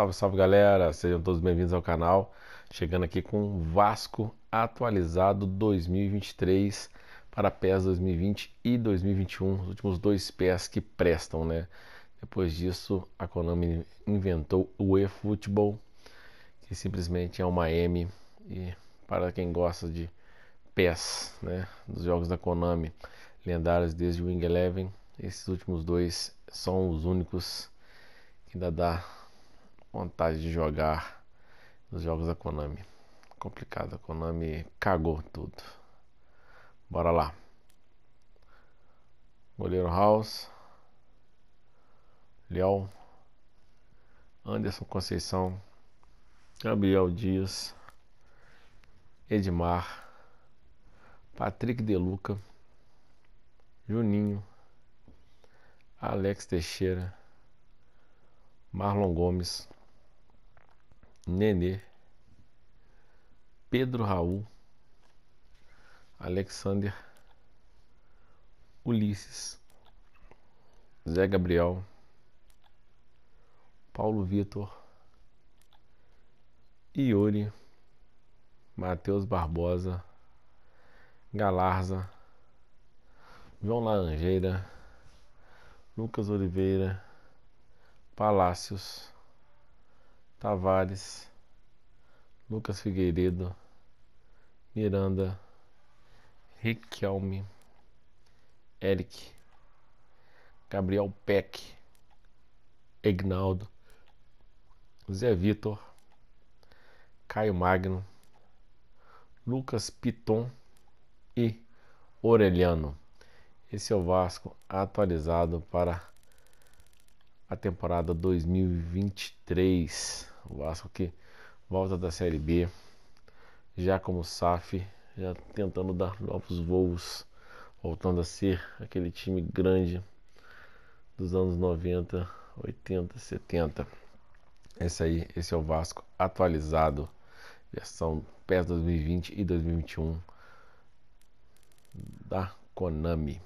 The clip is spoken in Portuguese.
Salve, salve galera, sejam todos bem-vindos ao canal. Chegando aqui com Vasco atualizado 2023 para PES 2020 e 2021, os últimos dois pés que prestam, né? Depois disso, a Konami inventou o eFootball, que simplesmente é uma M e para quem gosta de PES, né, dos jogos da Konami, lendários desde o Wing Eleven, esses últimos dois são os únicos que ainda dá vontade de jogar os jogos da Konami. Complicado, a Konami cagou tudo. Bora lá. Goleiro House. Leão. Anderson Conceição. Gabriel Dias. Edmar. Patrick Deluca. Juninho. Alex Teixeira. Marlon Gomes. Nenê, Pedro Raul, Alexander, Ulisses, Zé Gabriel, Paulo Vitor, Iuri, Matheus Barbosa, Galarza, João Laranjeira, Lucas Oliveira, Palácios. Tavares, Lucas Figueiredo, Miranda, Riquelme, Eric, Gabriel Peck, Egnaldo, Zé Vitor, Caio Magno, Lucas Piton e Orelhano. Esse é o Vasco atualizado para a temporada 2023. O Vasco que volta da Série B, já como SAF, já tentando dar novos voos, voltando a ser aquele time grande dos anos 90, 80, 70. Esse aí, esse é o Vasco atualizado, versão PES 2020 e 2021 da Konami.